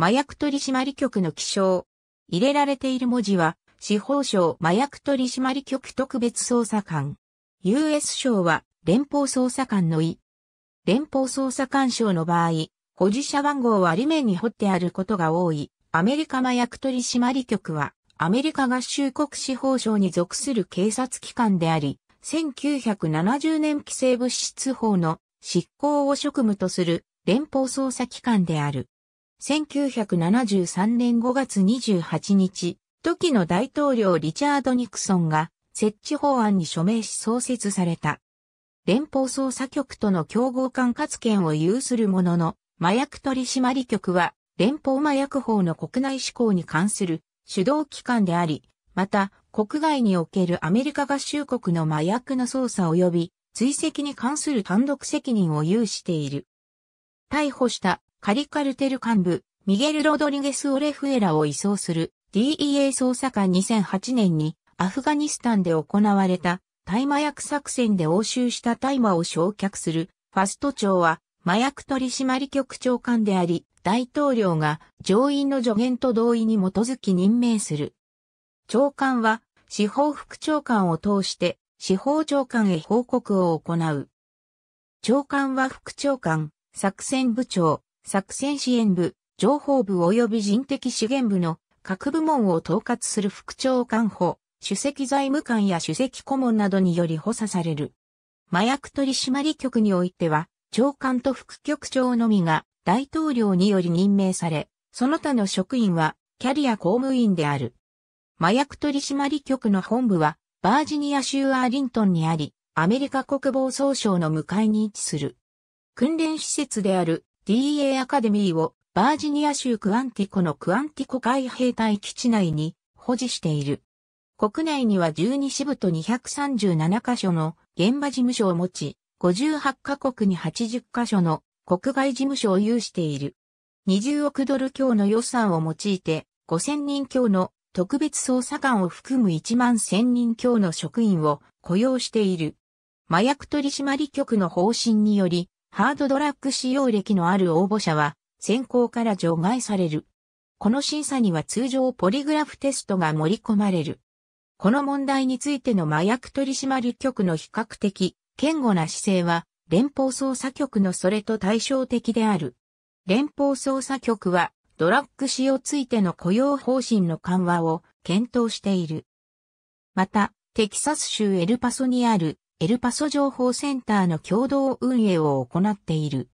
麻薬取締局の記章。入れられている文字は、司法省麻薬取締局特別捜査官。U.S. 省は連邦捜査官の意。連邦捜査官省の場合、保持者番号は裏面に彫ってあることが多い。アメリカ麻薬取締局は、アメリカ合衆国司法省に属する警察機関であり、1970年規制物質法の執行を職務とする連邦捜査機関である。1973年5月28日、時の大統領リチャード・ニクソンが設置法案に署名し創設された。連邦捜査局との競合管轄権を有するものの、麻薬取締局は連邦麻薬法の国内施行に関する主導機関であり、また国外におけるアメリカ合衆国の麻薬の捜査及び追跡に関する単独責任を有している。逮捕したカリカルテル幹部、ミゲル・ロドリゲス・オレフエラを移送する DEA 捜査官2008年にアフガニスタンで行われた大麻薬作戦で押収した大麻を焼却するファスト庁は麻薬取締局長官であり、大統領が上院の助言と同意に基づき任命する。長官は司法副長官を通して司法長官へ報告を行う。長官は副長官、作戦部長、作戦支援部、情報部及び人的資源部の各部門を統括する副長官補、主席財務官や主席顧問などにより補佐される。麻薬取締局においては、長官と副局長のみが大統領により任命され、その他の職員はキャリア公務員である。麻薬取締局の本部はバージニア州アーリントンにあり、アメリカ国防総省の向かいに位置する。訓練施設である d a アカデミーをバージニア州クアンティコのクアンティコ海兵隊基地内に保持している。国内には12支部と237カ所の現場事務所を持ち、58カ国に80カ所の国外事務所を有している。20億ドル強の予算を用いて、5000人強の特別捜査官を含む1万1000人強の職員を雇用している。麻薬取締局の方針により、ハードドラッグ使用歴のある応募者は選考から除外される。この審査には通常ポリグラフテストが盛り込まれる。この問題についての麻薬取締局の比較的堅固な姿勢は連邦捜査局のそれと対照的である。連邦捜査局はドラッグ使用ついての雇用方針の緩和を検討している。また、テキサス州エルパソにあるエルパソ情報センターの共同運営を行っている。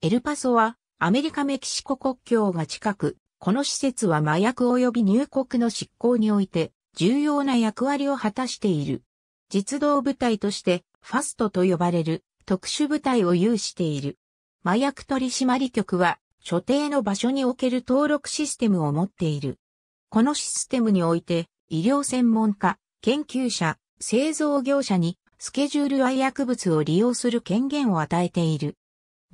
エルパソはアメリカメキシコ国境が近く、この施設は麻薬及び入国の執行において重要な役割を果たしている。実動部隊としてファストと呼ばれる特殊部隊を有している。麻薬取締局は所定の場所における登録システムを持っている。このシステムにおいて医療専門家、研究者、製造業者にスケジュール愛薬物を利用する権限を与えている。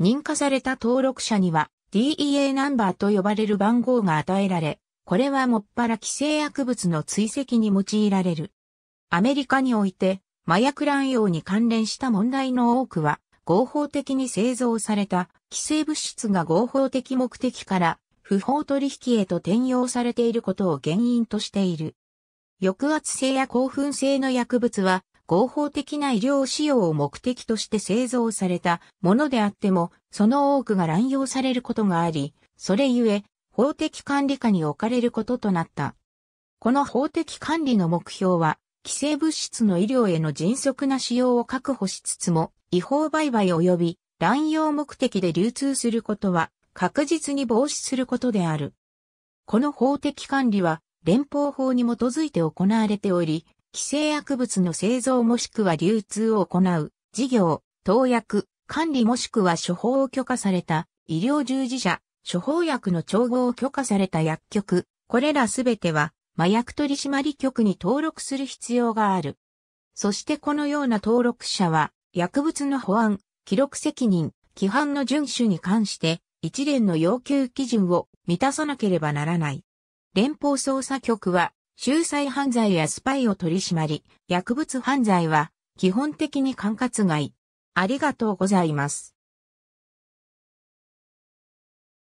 認可された登録者には DEA ナンバーと呼ばれる番号が与えられ、これはもっぱら規制薬物の追跡に用いられる。アメリカにおいて、麻薬乱用に関連した問題の多くは、合法的に製造された規制物質が合法的目的から不法取引へと転用されていることを原因としている。抑圧性や興奮性の薬物は合法的な医療使用を目的として製造されたものであっても、その多くが乱用されることがあり、それゆえ、法的管理下に置かれることとなった。この法的管理の目標は、規制物質の医療への迅速な使用を確保しつつも、違法売買及び乱用目的で流通することは確実に防止することである。この法的管理は連邦法に基づいて行われており、規制薬物の製造もしくは流通を行う、事業、投薬、管理もしくは処方を許可された、医療従事者、処方薬の調合を許可された薬局、これらすべては、麻薬取締局に登録する必要がある。そしてこのような登録者は、薬物の保安、記録責任、規範の遵守に関して、一連の要求基準を満たさなければならない。連邦捜査局は、収裁犯罪やスパイを取り締まり、薬物犯罪は基本的に管轄外。ありがとうございます。